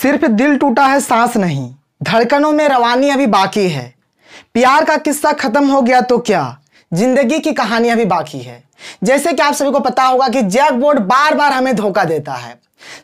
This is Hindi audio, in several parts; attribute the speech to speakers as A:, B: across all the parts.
A: सिर्फ दिल टूटा है सांस नहीं धड़कनों में रवानी अभी बाकी है प्यार का किस्सा खत्म हो गया तो क्या जिंदगी की कहानी अभी बाकी है जैसे कि आप सभी को पता होगा कि जैक बोर्ड बार बार हमें धोखा देता है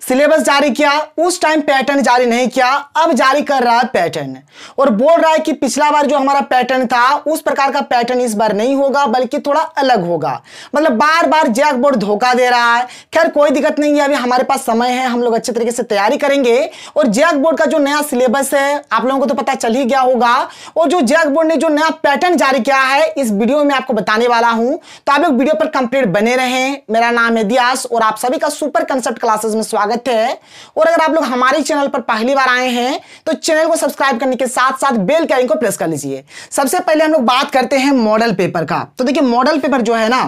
A: सिलेबस जारी किया उस टाइम पैटर्न जारी नहीं किया अब जारी कर रहा है पैटर्न और बोल रहा है कि पिछला बार जो हमारा पैटर्न था उस प्रकार का पैटर्न इस बार नहीं होगा बल्कि थोड़ा अलग होगा मतलब बार बार जैक बोर्ड धोखा दे रहा है खैर कोई दिक्कत नहीं है अभी हमारे पास समय है हम लोग अच्छे तरीके से तैयारी करेंगे और जैक बोर्ड का जो नया सिलेबस है आप लोगों को तो पता चल ही गया होगा और जो जैक बोर्ड ने जो नया पैटर्न जारी किया है इस वीडियो में आपको बताने वाला हूं तो आप लोग वीडियो पर कंप्लीट बने रहे मेरा नाम है दियास और आप सभी का सुपर कंसेप्ट क्लासेस में स्वागत है और अगर आप लोग हमारे चैनल पर पहली बार आए हैं तो चैनल को सब्सक्राइब करने के साथ साथ बेल के आइकन को प्रेस कर लीजिए सबसे पहले हम लोग बात करते हैं मॉडल पेपर का तो देखिए मॉडल पेपर जो है ना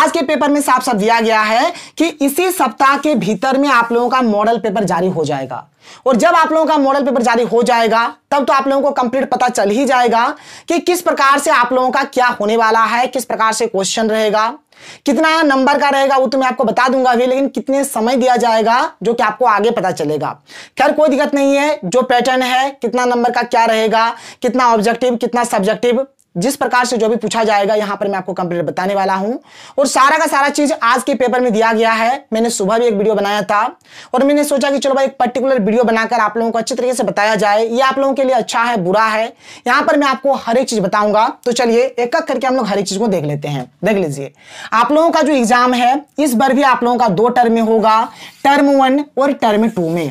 A: आज के पेपर में साफ साफ दिया गया है कि इसी सप्ताह के भीतर में आप लोगों का मॉडल पेपर जारी हो जाएगा और जब आप लोगों का मॉडल पेपर जारी हो जाएगा तब तो आप लोगों को कंप्लीट पता चल ही जाएगा कि किस प्रकार से आप लोगों का क्या होने वाला है किस प्रकार से क्वेश्चन रहेगा कितना नंबर का रहेगा वो तो मैं आपको बता दूंगा अभी लेकिन कितने समय दिया जाएगा जो कि आपको आगे पता चलेगा खैर कोई दिक्कत नहीं है जो पैटर्न है कितना नंबर का क्या रहेगा कितना ऑब्जेक्टिव कितना सब्जेक्टिव जिस प्रकार से जो भी पूछा जाएगा यहां पर मैं आपको कंप्लीट बताने वाला हूं और सारा का सारा चीज़ आज के पेपर में दिया गया है मैंने सुबह भी एक वीडियो बनाया था और मैंने सोचा कि चलो भाई एक पर्टिकुलर वीडियो बनाकर आप लोगों को अच्छे तरीके से बताया जाए ये आप लोगों के लिए अच्छा है बुरा है यहां पर मैं आपको हर एक चीज़ बताऊंगा तो चलिए एक एक करके हम लोग हर एक चीज़ को देख लेते हैं देख लीजिए आप लोगों का जो एग्ज़ाम है इस बार भी आप लोगों का दो टर्म में होगा टर्म वन और टर्म टू में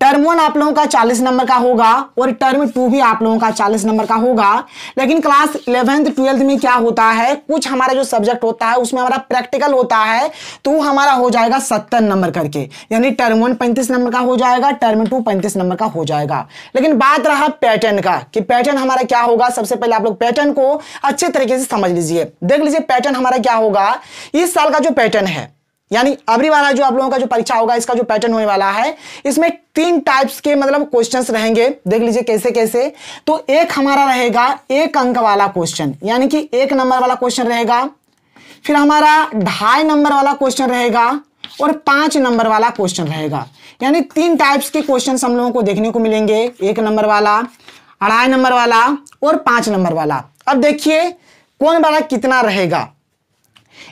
A: टर्म वन आप लोगों का चालीस नंबर का होगा और टर्म टू भी आप लोगों का चालीस नंबर का होगा लेकिन क्लास इलेवेंथ ट्वेल्थ में क्या होता है कुछ हमारा जो सब्जेक्ट होता है उसमें हमारा प्रैक्टिकल होता है तो हमारा हो जाएगा सत्तर नंबर करके यानी टर्म वन पैंतीस नंबर का हो जाएगा टर्म टू पैंतीस नंबर का हो जाएगा लेकिन बात रहा पैटर्न का कि पैटर्न हमारा क्या होगा सबसे पहले आप लोग पैटर्न को अच्छे तरीके से समझ लीजिए देख लीजिए पैटर्न हमारा क्या होगा इस साल का जो पैटर्न है यानी अबरी वाला जो आप लोगों का जो परीक्षा होगा इसका जो पैटर्न होने वाला है इसमें तीन टाइप्स के मतलब क्वेश्चंस रहेंगे देख लीजिए कैसे कैसे तो एक हमारा रहेगा एक अंक वाला क्वेश्चन यानी कि एक नंबर वाला क्वेश्चन रहेगा फिर हमारा ढाई नंबर वाला क्वेश्चन रहेगा और पांच नंबर वाला क्वेश्चन रहेगा यानी तीन टाइप्स के क्वेश्चन हम लोगों को देखने को मिलेंगे एक नंबर वाला अढ़ाई नंबर वाला और पांच नंबर वाला अब देखिए कौन वाला कितना रहेगा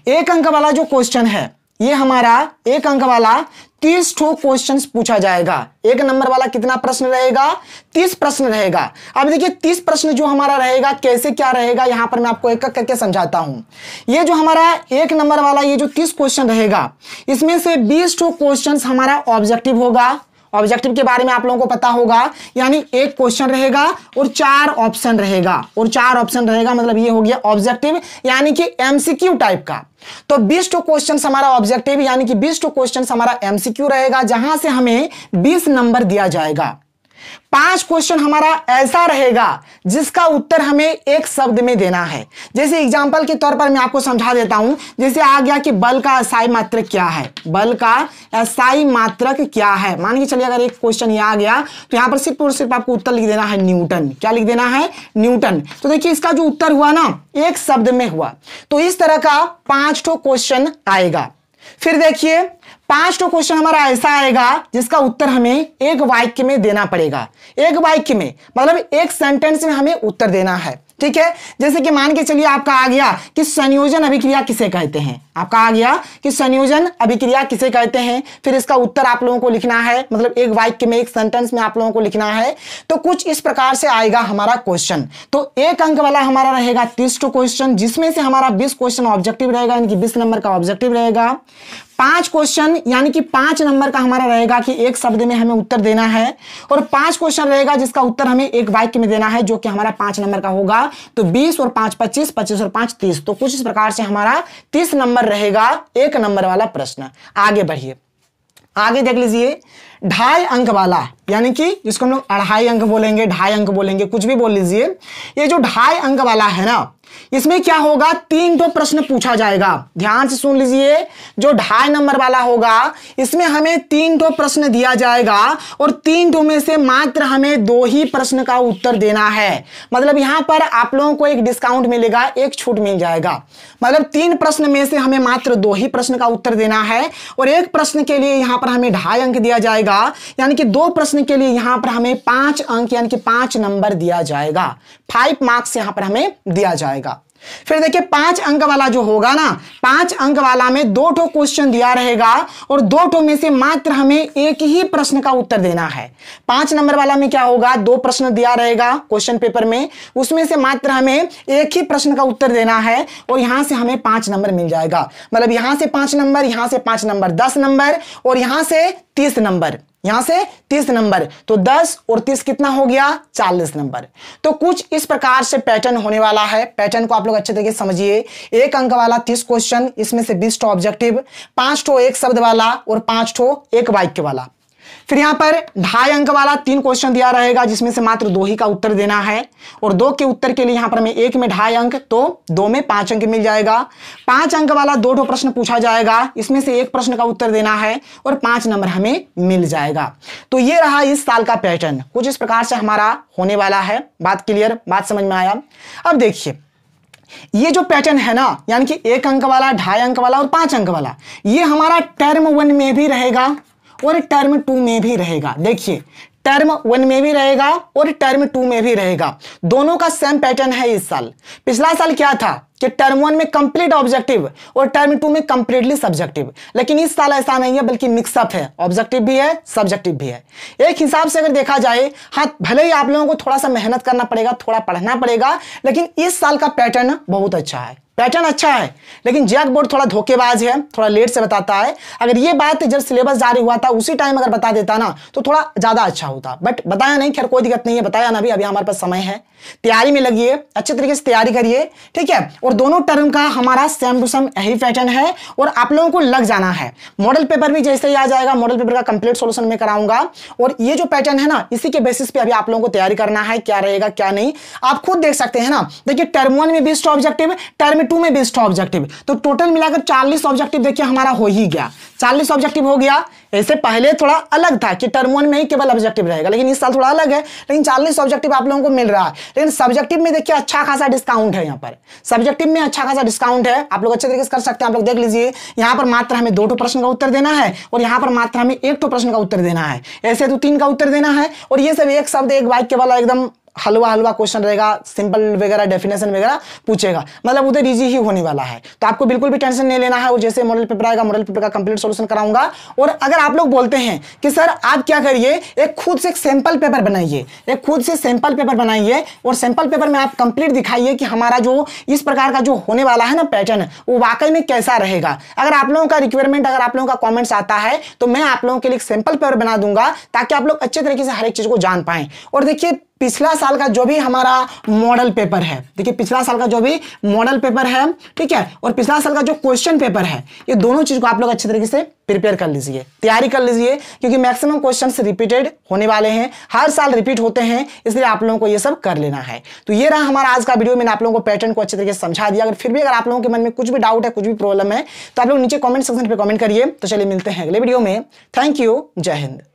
A: एक अंक वाला जो क्वेश्चन है ये हमारा एक अंक वाला तीस ठो क्वेश्चन पूछा जाएगा एक नंबर वाला कितना प्रश्न रहेगा तीस प्रश्न रहेगा अब देखिए तीस प्रश्न जो हमारा रहेगा कैसे क्या रहेगा यहां पर मैं आपको एक एक करके समझाता हूं ये जो हमारा एक नंबर वाला ये जो तीस क्वेश्चन रहेगा इसमें से बीस ठो क्वेश्चन हमारा ऑब्जेक्टिव होगा ऑब्जेक्टिव के बारे में आप लोगों को पता होगा यानी एक क्वेश्चन रहेगा और चार ऑप्शन रहेगा और चार ऑप्शन रहेगा मतलब ये हो गया ऑब्जेक्टिव यानी कि एमसीक्यू टाइप का तो बीस टू क्वेश्चन हमारा ऑब्जेक्टिव यानी कि बीस टू क्वेश्चन हमारा एमसीक्यू रहेगा जहां से हमें बीस नंबर दिया जाएगा पांच क्वेश्चन हमारा ऐसा रहेगा जिसका उत्तर हमें एक शब्द में देना है जैसे एग्जाम्पल के तौर पर मैं आपको समझा देता हूं जैसे आ गया कि बल का एसाई मात्रक क्या है बल का एसाई मात्रक क्या है मान के चलिए अगर एक क्वेश्चन ये आ गया तो यहां पर सिर्फ और सिर्फ आपको उत्तर लिख देना है न्यूटन क्या लिख देना है न्यूटन तो देखिए इसका जो उत्तर हुआ ना एक शब्द में हुआ तो इस तरह का पांच ठो क्वेश्चन आएगा फिर देखिए पांच तो क्वेश्चन हमारा ऐसा आएगा जिसका उत्तर हमें एक वाक्य में देना पड़ेगा एक वाक्य में मतलब एक सेंटेंस में हमें उत्तर देना है ठीक है जैसे कि मान के चलिए आपका आ गया कि संयोजन अभिक्रिया किसे कहते हैं आपका आ गया कि संयोजन अभिक्रिया किसे कहते हैं फिर इसका उत्तर आप लोगों को लिखना है मतलब एक वाक्य में एक सेंटेंस में आप लोगों को लिखना है तो कुछ इस प्रकार से आएगा हमारा क्वेश्चन तो एक अंक वाला हमारा रहेगा तीस क्वेश्चन जिसमें से हमारा बीस क्वेश्चन ऑब्जेक्टिव रहेगा यानी कि बीस नंबर का ऑब्जेक्टिव रहेगा पांच क्वेश्चन यानी कि पांच नंबर का हमारा रहेगा कि एक शब्द में हमें उत्तर देना है और पांच क्वेश्चन रहेगा जिसका उत्तर हमें एक वाक्य में देना है जो कि हमारा पांच नंबर का होगा तो बीस और पांच पच्चीस पच्चीस और पांच तीस तो कुछ इस प्रकार से हमारा तीस नंबर रहेगा एक नंबर वाला प्रश्न आगे बढ़िए आगे देख लीजिए ढाई अंक वाला यानी कि जिसको हम लोग अढ़ाई अंक बोलेंगे ढाई अंक बोलेंगे कुछ भी बोल लीजिए ये जो ढाई अंक वाला है ना इसमें क्या होगा तीन तो प्रश्न पूछा जाएगा ध्यान से सुन लीजिए जो ढाई नंबर वाला होगा इसमें हमें तीन तो प्रश्न दिया जाएगा और तीन तो में से मात्र हमें दो ही प्रश्न का उत्तर देना है मतलब यहां पर आप लोगों को एक डिस्काउंट मिलेगा एक छूट मिल जाएगा मतलब तीन प्रश्न में से हमें मात्र दो ही प्रश्न का उत्तर देना है और एक प्रश्न के लिए यहां पर हमें ढाई अंक दिया जाएगा यानी कि दो प्रश्न के लिए यहां पर हमें पांच अंक यानी कि पांच नंबर दिया जाएगा फाइव मार्क्स यहां पर हमें दिया जाएगा जाएगा फिर देखिए पांच अंक वाला जो होगा ना पांच अंक वाला में दो ठो क्वेश्चन दिया रहेगा और दो ठो में से मात्र हमें एक ही प्रश्न का उत्तर देना है पांच नंबर वाला में क्या होगा दो प्रश्न दिया रहेगा क्वेश्चन पेपर में उसमें से मात्र हमें एक ही प्रश्न का उत्तर देना है और यहां से हमें पांच नंबर मिल जाएगा मतलब यहां से पांच नंबर यहां से पांच नंबर दस नंबर और यहां से तीस नंबर यहां से तीस नंबर तो दस और तीस कितना हो गया चालीस नंबर तो कुछ इस प्रकार से पैटर्न होने वाला है पैटर्न को आप लोग अच्छे तरीके समझिए एक अंक वाला तीस क्वेश्चन इसमें से बीस ऑब्जेक्टिव पांच ठो एक शब्द वाला और पांच ठो एक वाक्य वाला फिर यहां पर ढाई अंक वाला तीन क्वेश्चन दिया रहेगा जिसमें से मात्र दो ही का उत्तर देना है और दो के उत्तर के लिए यहां पर हमें एक में ढाई अंक तो दो में पांच अंक मिल जाएगा पांच अंक वाला दो प्रश्न पूछा जाएगा इसमें से एक प्रश्न का उत्तर देना है और पांच नंबर हमें मिल जाएगा तो ये रहा इस साल का पैटर्न कुछ इस प्रकार से हमारा होने वाला है बात क्लियर बात समझ में आया अब देखिए ये जो पैटर्न है ना यानी कि एक अंक वाला ढाई अंक वाला और पांच अंक वाला ये हमारा टर्म वन में भी रहेगा और टर्म टू में भी रहेगा देखिए टर्म वन में भी रहेगा और टर्म टू में भी रहेगा दोनों का सेम पैटर्न है इस साल पिछला साल क्या था कि टर्म वन में कंप्लीट ऑब्जेक्टिव और टर्म टू में कंप्लीटली सब्जेक्टिव लेकिन इस साल ऐसा नहीं है बल्कि मिक्सअप है ऑब्जेक्टिव भी है सब्जेक्टिव भी है एक हिसाब से अगर देखा जाए हाँ भले ही आप लोगों को थोड़ा सा मेहनत करना पड़ेगा थोड़ा पढ़ना पड़ेगा लेकिन इस साल का पैटर्न बहुत अच्छा है पैटर्न अच्छा है लेकिन जैक बोर्ड थोड़ा धोखेबाज है थोड़ा लेट से बताता है अगर ये बात जब सिलेबस जारी हुआ था उसी टाइम अगर बता देता ना तो थोड़ा ज़्यादा अच्छा होता बट बताया नहीं खैर कोई दिक्कत नहीं है बताया ना भी अभी हमारे पास समय है तैयारी में लगिए अच्छे तरीके से तैयारी करिए ठीक है और दोनों टर्म का हमारा सेम टू सेम यही पैटर्न है और आप लोगों को लग जाना है मॉडल पेपर भी जैसे ही आ जाएगा मॉडल पेपर का कंप्लीट सोल्यूशन में कराऊंगा और ये जो पैटर्न है ना इसी के बेसिस पे अभी आप लोगों को तैयारी करना है क्या रहेगा क्या नहीं आप खुद देख सकते हैं ना देखिए टर्म वन में बेस्ट ऑब्जेक्टिव टर्म टू में बेस्ट ऑब्जेक्टिव तो टोटल मिलाकर चालीस ऑब्जेक्टिव देखिए हमारा हो ही गया चालीस ऑब्जेक्टिव हो गया ऐसे पहले थोड़ा अलग था कि टर्म वन में ही केवल ऑब्जेक्टिव रहेगा लेकिन इस साल थोड़ा अलग है लेकिन चालीस ऑब्जेक्टिव आप लोगों को मिल रहा है लेकिन सब्जेक्टिव में देखिए अच्छा खासा डिस्काउंट है यहाँ पर सब्जेक्टिव में अच्छा खासा डिस्काउंट है आप लोग अच्छे तरीके से कर सकते हैं आप लोग देख लीजिए यहाँ पर मात्र हमें दो प्रश्न का उत्तर देना है और यहाँ पर मात्र हमें एक प्रश्न का उत्तर देना है ऐसे तो तीन का उत्तर देना है और ये सब एक शब्द एक बाइक वाला एकदम हलवा हलवा क्वेश्चन रहेगा सिंपल वगैरह डेफिनेशन वगैरह पूछेगा मतलब उधर इजी ही होने वाला है तो आपको बिल्कुल भी टेंशन नहीं लेना है वो जैसे मॉडल पेपर आएगा मॉडल पेपर का कंप्लीट सोल्यूशन कराऊंगा और अगर आप लोग बोलते हैं कि सर आप क्या करिए एक खुद से एक सैंपल पेपर बनाइए एक खुद से सैंपल पेपर बनाइए और सैंपल पेपर में आप कंप्लीट दिखाइए कि हमारा जो इस प्रकार का जो होने वाला है ना पैटर्न वो वाकई में कैसा रहेगा अगर आप लोगों का रिक्वायरमेंट अगर आप लोगों का कॉमेंट्स आता है तो मैं आप लोगों के लिए सैंपल पेपर बना दूंगा ताकि आप लोग अच्छे तरीके से हर एक चीज़ को जान पाए और देखिए पिछला साल का जो भी हमारा मॉडल पेपर है देखिए पिछला साल का जो भी मॉडल पेपर है ठीक है और पिछला साल का जो क्वेश्चन पेपर है ये दोनों चीज को आप लोग अच्छे तरीके से प्रिपेयर कर लीजिए तैयारी कर लीजिए क्योंकि मैक्सिमम क्वेश्चन रिपीटेड होने वाले हैं हर साल रिपीट होते हैं इसलिए आप लोगों को ये सब कर लेना है तो ये रहा हमारा आज का वीडियो मैंने आप लोगों को पैटर्न को अच्छे तरीके से समझा दिया अगर फिर भी अगर आप लोगों के मन में कुछ भी डाउट है कुछ भी प्रॉब्लम है तो आप लोग नीचे कॉमेंट सेक्शन पर कॉमेंट करिए तो चलिए मिलते हैं अगले वीडियो में थैंक यू जय हिंद